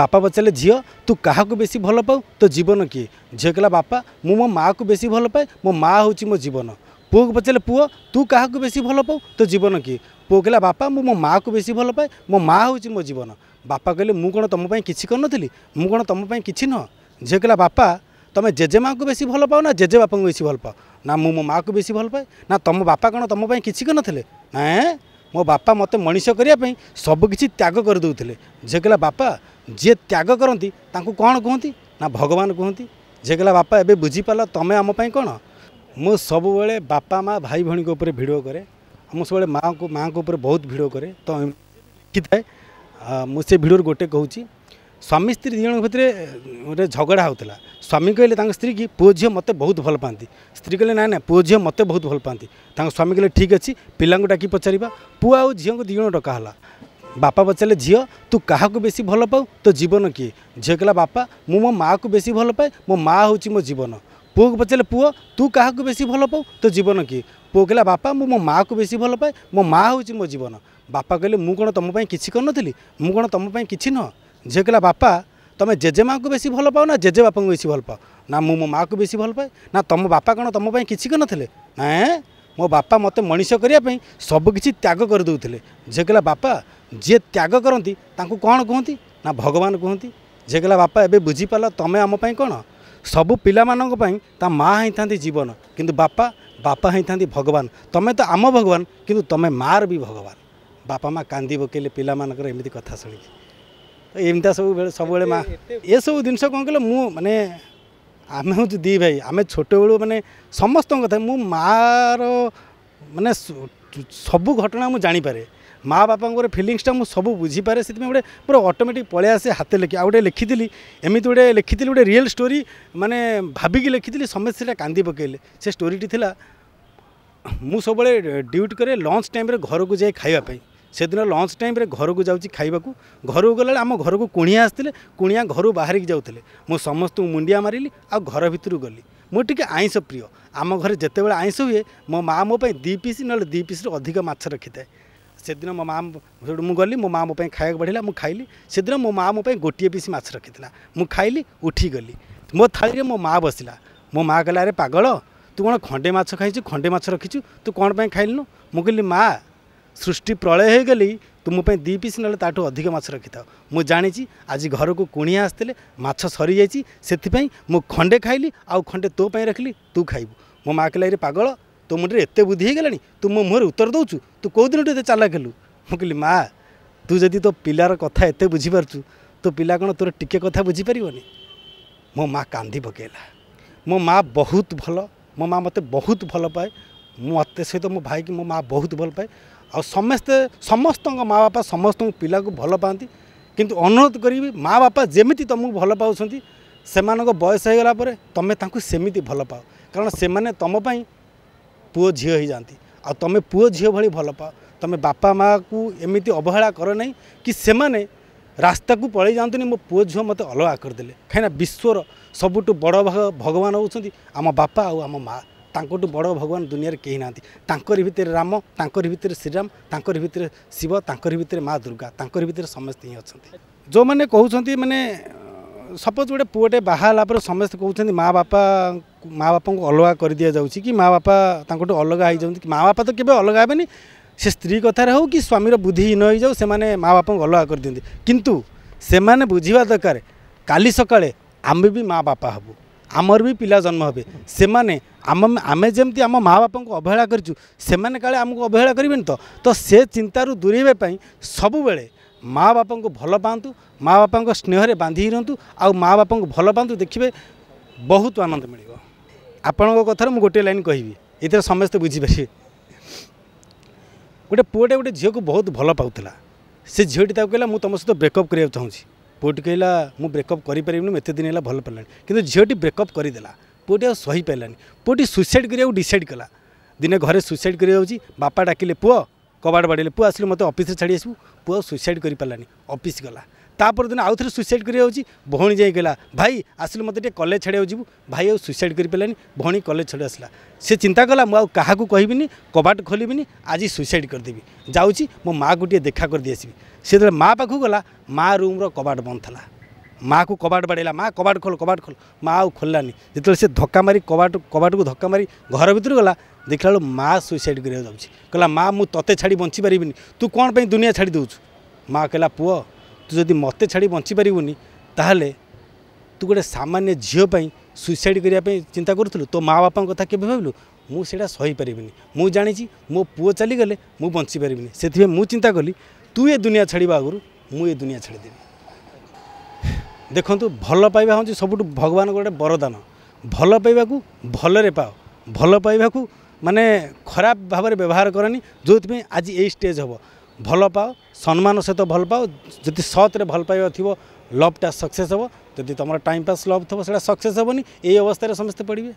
ବାପା ପଚାରିଲେ ଝିଅ ତୁ କାହାକୁ ବେଶୀ ଭଲ ପାଉ ତୋ ଜୀବନ କିଏ ଝିଅ କହିଲା ବାପା ମୁଁ ମୋ ମାଆକୁ ବେଶୀ ଭଲ ପାଏ ମୋ ମାଆ ହେଉଛି ମୋ ଜୀବନ ପୁଅକୁ ପଚାରିଲେ ପୁଅ ତୁ କାହାକୁ ବେଶୀ ଭଲ ପାଉ ତୋ ଜୀବନ କିଏ ପୁଅ କହିଲା ବାପା ମୁଁ ମୋ ମାଆକୁ ବେଶୀ ଭଲ ପାଏ ମୋ ମାଆ ହେଉଛି ମୋ ଜୀବନ ବାପା କହିଲେ ମୁଁ କ'ଣ ତୁମ ପାଇଁ କିଛି କରିନଥିଲି ମୁଁ କ'ଣ ତୁମ ପାଇଁ କିଛି ନୁହଁ ଝିଅ କହିଲା ବାପା ତୁମେ ଜେଜେମାଆଙ୍କୁ ବେଶୀ ଭଲ ପାଅ ନା ଜେଜେବାପାଙ୍କୁ ବେଶୀ ଭଲ ପାଅ ନା ମୁଁ ମୋ ମାଆକୁ ବେଶୀ ଭଲ ପାଏ ନା ତୁମ ବାପା କ'ଣ ତୁମ ପାଇଁ କିଛି କରିନଥିଲେ ହେଁ ମୋ ବାପା ମୋତେ ମଣିଷ କରିବା ପାଇଁ ସବୁକିଛି ତ୍ୟାଗ କରିଦେଉଥିଲେ ଝିଅ କହିଲା ବାପା जे त्याग गर भगवान कहाँ जे बापा ए बुझि पार तमै कि बापा मा भाई भनी भिड के म सबै मात्रै बहुत भिडियो के त मैले भिडियो गोटे कि स्वामी स्ती दुईजको भित्र झगडा हुन्छ स्वामी कि स्की पूर्व बहुत भल पाँदै स्त्री कहिले नाना पू मत भल पाँदा स्वामी ठीक ठिक अहि पि डाकि पचारा पु आउ झिउँको दुईज टका ବାପା ପଚାରିଲେ ଝିଅ ତୁ କାହାକୁ ବେଶୀ ଭଲ ପାଉ ତୋ ଜୀବନ କିଏ ଝିଅ କହିଲା ବାପା ମୁଁ ମୋ ମାଆକୁ ବେଶୀ ଭଲ ପାଏ ମୋ ମାଆ ହେଉଛି ମୋ ଜୀବନ ପୁଅକୁ ପଚାରିଲେ ପୁଅ ତୁ କାହାକୁ ବେଶୀ ଭଲ ପାଉ ତୋ ଜୀବନ କିଏ ପୁଅ କହିଲା ବାପା ମୁଁ ମୋ ମାଆକୁ ବେଶୀ ଭଲ ପାଏ ମୋ ମାଆ ହେଉଛି ମୋ ଜୀବନ ବାପା କହିଲେ ମୁଁ କ'ଣ ତୁମ ପାଇଁ କିଛି କରିନଥିଲି ମୁଁ କ'ଣ ତୁମ ପାଇଁ କିଛି ନୁହଁ ଝିଅ କହିଲା ବାପା ତୁମେ ଜେଜେମାଆକୁ ବେଶୀ ଭଲ ପାଅ ନା ଜେଜେବାପାଙ୍କୁ ବେଶୀ ଭଲ ପାଅ ନା ମୁଁ ମୋ ମାଆକୁ ବେଶୀ ଭଲ ପାଏ ନା ତୁମ ବାପା କ'ଣ ତୁମ ପାଇଁ କିଛି କରିନଥିଲେ ହେଁ ମୋ ବାପା ମୋତେ ମଣିଷ କରିବା ପାଇଁ ସବୁକିଛି ତ୍ୟାଗ କରିଦେଉଥିଲେ ଝିଅ କହିଲା ବାପା जि त्याग कति कहाँ नगवान कहाँ जे कि बुझि पार तपाईँ त माइ जीवन कि बापा बापा है थाहाँ भगवान तमे त आम भगवान् किन मार रि भगवान बापा मा काँदि पकेले पि एम कथा शु एमता सबै सबै मासबु जिनिस कि म आम हौ दुई भाइ आमे छोटो म समस्त कति म सब घटना म जापे ମାଆ ବାପାଙ୍କର ଫିଲିଙ୍ଗସ୍ଟା ମୁଁ ସବୁ ବୁଝିପାରେ ସେଥିପାଇଁ ଗୋଟେ ପୁରା ଅଟୋମେଟିକ୍ ପଳେଇ ଆସେ ହାତ ଲେଖି ଆଉ ଗୋଟେ ଲେଖିଥିଲି ଏମିତି ଗୋଟେ ଲେଖିଥିଲି ଗୋଟେ ରିଏଲ୍ ଷ୍ଟୋରୀ ମାନେ ଭାବିକି ଲେଖିଥିଲି ସମସ୍ତେ ସେଇଟା କାନ୍ଦି ପକାଇଲେ ସେ ଷ୍ଟୋରିଟି ଥିଲା ମୁଁ ସବୁବେଳେ ଡ୍ୟୁଟି କରେ ଲଞ୍ଚ ଟାଇମ୍ରେ ଘରକୁ ଯାଏ ଖାଇବା ପାଇଁ ସେଦିନ ଲଞ୍ଚ ଟାଇମ୍ରେ ଘରକୁ ଯାଉଛି ଖାଇବାକୁ ଘରକୁ ଗଲାବେଳେ ଆମ ଘରକୁ କୁଣିଆ ଆସିଥିଲେ କୁଣିଆ ଘରୁ ବାହାରିକି ଯାଉଥିଲେ ମୁଁ ସମସ୍ତଙ୍କୁ ମୁଣ୍ଡିଆ ମାରିଲି ଆଉ ଘର ଭିତରୁ ଗଲି ମୁଁ ଟିକିଏ ଆଇଁଷ ପ୍ରିୟ ଆମ ଘରେ ଯେତେବେଳେ ଆଇଁଷ ହୁଏ ମୋ ମାଆ ମୋ ପାଇଁ ଦୁଇ ପିସ୍ ନହେଲେ ଦୁଇ ପିସ୍ରୁ ଅଧିକ ମାଛ ରଖିଥାଏ त्यदिन महाँ मली मो मान्छे खाइ पढा मैली सबै मो माँ मोप गोटिए पिस माछ र म ख उठिगली मो मासला मो माँ कला पगल तु खंडे माछ खाइ खेमा माछ रि तपाईँ खाइलिनु मि सृष्टि प्रलय गली तु मोप दुई पिस नै तु अधिक माछ र म जाने आज घरको कुछ सरिप म खंडे खाइली आउँ खे तोपि तु खु मो माँ कहिला पगल ତୋ ମୁଣ୍ଡରେ ଏତେ ବୁଦ୍ଧି ହେଇଗଲାଣି ତୁ ମୋ ମୁହଁରେ ଉତ୍ତର ଦେଉଛୁ ତୁ କେଉଁଦିନଠୁ ଏତେ ଚାଲାକ ହେଲୁ ମୁଁ କହିଲି ମା ତୁ ଯଦି ତୋ ପିଲାର କଥା ଏତେ ବୁଝିପାରୁଛୁ ତୋ ପିଲା କ'ଣ ତୋର ଟିକେ କଥା ବୁଝିପାରିବନି ମୋ ମା କାନ୍ଦି ପକାଇଲା ମୋ ମା ବହୁତ ଭଲ ମୋ ମା ମୋତେ ବହୁତ ଭଲ ପାଏ ମୋତେ ସହିତ ମୋ ଭାଇକି ମୋ ମା ବହୁତ ଭଲ ପାଏ ଆଉ ସମସ୍ତେ ସମସ୍ତଙ୍କ ମା ବାପା ସମସ୍ତଙ୍କୁ ପିଲାକୁ ଭଲ ପାଆନ୍ତି କିନ୍ତୁ ଅନୁରୋଧ କରିବି ମା ବାପା ଯେମିତି ତୁମକୁ ଭଲ ପାଉଛନ୍ତି ସେମାନଙ୍କ ବୟସ ହୋଇଗଲା ପରେ ତୁମେ ତାଙ୍କୁ ସେମିତି ଭଲ ପାଅ କାରଣ ସେମାନେ ତୁମ ପାଇଁ ପୁଅ ଝିଅ ହୋଇଯାଆନ୍ତି ଆଉ ତୁମେ ପୁଅ ଝିଅ ଭଳି ଭଲ ପାଅ ତୁମେ ବାପା ମାଆକୁ ଏମିତି ଅବହେଳା କର ନାହିଁ କି ସେମାନେ ରାସ୍ତାକୁ ପଳେଇ ଯାଆନ୍ତୁନି ମୋ ପୁଅ ଝିଅ ମୋତେ ଅଲଗା କରିଦେଲେ କାହିଁକିନା ବିଶ୍ୱର ସବୁଠୁ ବଡ଼ ଭଗବାନ ହେଉଛନ୍ତି ଆମ ବାପା ଆଉ ଆମ ମାଆ ତାଙ୍କଠୁ ବଡ଼ ଭଗବାନ ଦୁନିଆରେ କେହି ନାହାନ୍ତି ତାଙ୍କରି ଭିତରେ ରାମ ତାଙ୍କରି ଭିତରେ ଶ୍ରୀରାମ ତାଙ୍କରି ଭିତରେ ଶିବ ତାଙ୍କରି ଭିତରେ ମା ଦୁର୍ଗା ତାଙ୍କରି ଭିତରେ ସମସ୍ତେ ହିଁ ଅଛନ୍ତି ଯେଉଁମାନେ କହୁଛନ୍ତି ମାନେ ସପୋଜ୍ ଗୋଟେ ପୁଅଟେ ବାହା ହେଲା ପରେ ସମସ୍ତେ କହୁଛନ୍ତି ମା ବାପା মা বাপাকে অলগা করে দিয়ে যাচ্ছে কি মা বাপা তাঁকু অলগা হয়ে যাচ্ছে মা বাপা তো কেবে অলগা হবেনি সে স্ত্রী কথার হোক কি স্বামীর বুদ্ধিহীন হয়ে যাও সে মা বাপাকে অলগা করে দিকে কিন্তু সে বুঝবা দরকার কালি সকালে আমি বি মা বাপা হবু আমার বি পিলা জন্ম হবে সে আমি যেমি আমার মা বাপাকে অবহেলা করছু সে কালে আমি অবহেলা করবেন তো তো সে চিন্তার দূরেইবা সবুবেলে মা বাপাকে ভাল পাঁতু মা বাপাঙ্ স্নেহরে বাঁধি রুহতু আ মা বাপাকে ভাল পাঁতু দেখবে ବହୁତ ଆନନ୍ଦ ମିଳିବ आपणको कथ गोन कि एउटा समस्ते गोटे गए गोटे गए को बहुत भल पा झिउटी ता तम सहित ब्रेकअप गर्नु चाहे पोटी कहला म ब्रेकअप दिन ए भन पानी किन झिउटी ब्रेकअप गरिदेला पोटी आउँछ सही पारानि पोटी सुईस डिसइड कला दिने घर सुइसइड गरिरहेको छ बाप् डाकि पु कबाड बाडे पो आसि म अफिसे पुआ पो सुइसइड गरिपारानि अफिस गला त परदिन आउने सुइसइड गरिहाली भौी जाइक भाइ आस मैले टिए कलेज छाडिया भाई आउ सुसइड गरिपानि भउी कलेज छ आसला म आउँक कहिबिनी कबा खोलि आज सुइसाइड गरिदेबि जाउँछु मो गुटी देखा गरिदिइसिस माला मा रुम्र कट बन्द माँको कबाट बाढैला माट खोल कबाट खोल माउ खोल जति बेला धक्का मि कबा कबा धक्का मारी घर भित्र गला देखला मा सुइसाइड परिबिनी तू कोन तु दुनिया छाडी छाडिदेछु माँ कला पुआ ତୁ ଯଦି ମୋତେ ଛାଡ଼ି ବଞ୍ଚିପାରିବୁନି ତାହେଲେ ତୁ ଗୋଟେ ସାମାନ୍ୟ ଝିଅ ପାଇଁ ସୁଇସାଇଡ଼୍ କରିବା ପାଇଁ ଚିନ୍ତା କରୁଥିଲୁ ତୋ ମାଆ ବାପାଙ୍କ କଥା କେବେ ଭାବିଲୁ ମୁଁ ସେଇଟା ସହିପାରିବିନି ମୁଁ ଜାଣିଛି ମୋ ପୁଅ ଚାଲିଗଲେ ମୁଁ ବଞ୍ଚିପାରିବିନି ସେଥିପାଇଁ ମୁଁ ଚିନ୍ତା କଲି ତୁ ଏ ଦୁନିଆ ଛାଡ଼ିବା ଆଗରୁ ମୁଁ ଏ ଦୁନିଆ ଛାଡ଼ିଦେବି ଦେଖନ୍ତୁ ଭଲ ପାଇବା ହେଉଛି ସବୁଠୁ ଭଗବାନଙ୍କ ଗୋଟେ ବରଦାନ ଭଲ ପାଇବାକୁ ଭଲରେ ପାଅ ଭଲ ପାଇବାକୁ ମାନେ ଖରାପ ଭାବରେ ବ୍ୟବହାର କରନି ଯେଉଁଥିପାଇଁ ଆଜି ଏଇ ଷ୍ଟେଜ୍ ହେବ ଭଲ ପାଅ ସମ୍ମାନ ସହିତ ଭଲ ପାଅ ଯଦି ସତ୍ରେ ଭଲ ପାଇବା ଥିବ ଲଭ୍ଟା ସକ୍ସେସ୍ ହେବ ଯଦି ତୁମର ଟାଇମ୍ ପାସ୍ ଲଭ୍ ଥିବ ସେଇଟା ସକ୍ସେସ୍ ହେବନି ଏଇ ଅବସ୍ଥାରେ ସମସ୍ତେ ପଡ଼ିବେ